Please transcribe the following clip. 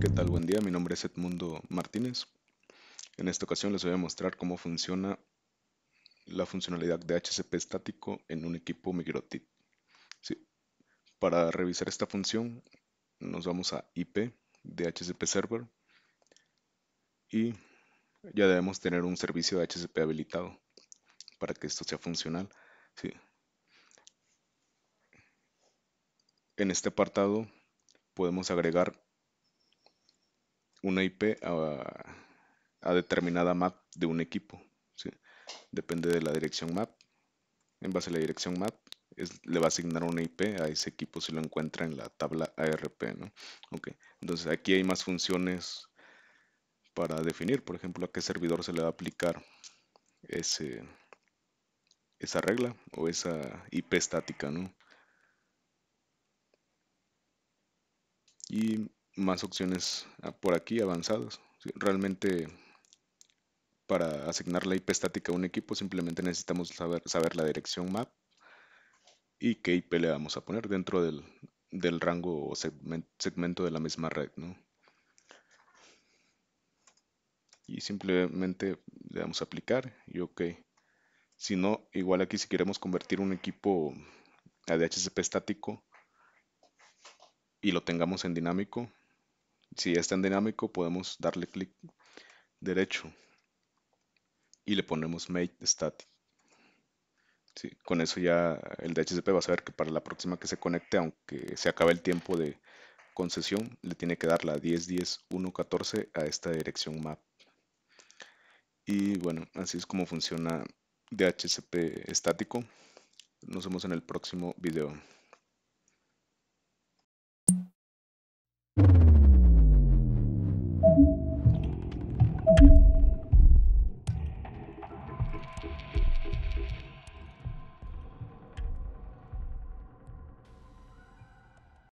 ¿Qué tal? Buen día, mi nombre es Edmundo Martínez. En esta ocasión les voy a mostrar cómo funciona la funcionalidad de HCP estático en un equipo MikroTik. Para revisar esta función nos vamos a IP de HCP Server y ya debemos tener un servicio de HCP habilitado para que esto sea funcional. En este apartado podemos agregar una IP a, determinada map de un equipo. Depende de la dirección map. En base a la dirección map, le va a asignar una IP a ese equipo si lo encuentra en la tabla ARP. ¿no? Entonces aquí hay más funciones para definir, por ejemplo, a qué servidor se le va a aplicar esa regla o esa IP estática. ¿no? Y más opciones ah, por aquí avanzadas. Realmente para asignar la IP estática a un equipo simplemente necesitamos saber, la dirección map y qué IP le vamos a poner dentro del, rango o segmento de la misma red. Y simplemente le damos a aplicar y ok. Si no, igual aquí si queremos convertir un equipo a DHCP estático y lo tengamos en dinámico, si está en dinámico, podemos darle clic derecho y le ponemos made static. con eso ya el DHCP va a saber que para la próxima que se conecte, aunque se acabe el tiempo de concesión, le tiene que dar la 10.10.1.14 a esta dirección map. Y bueno, así es como funciona DHCP estático. Nos vemos en el próximo video.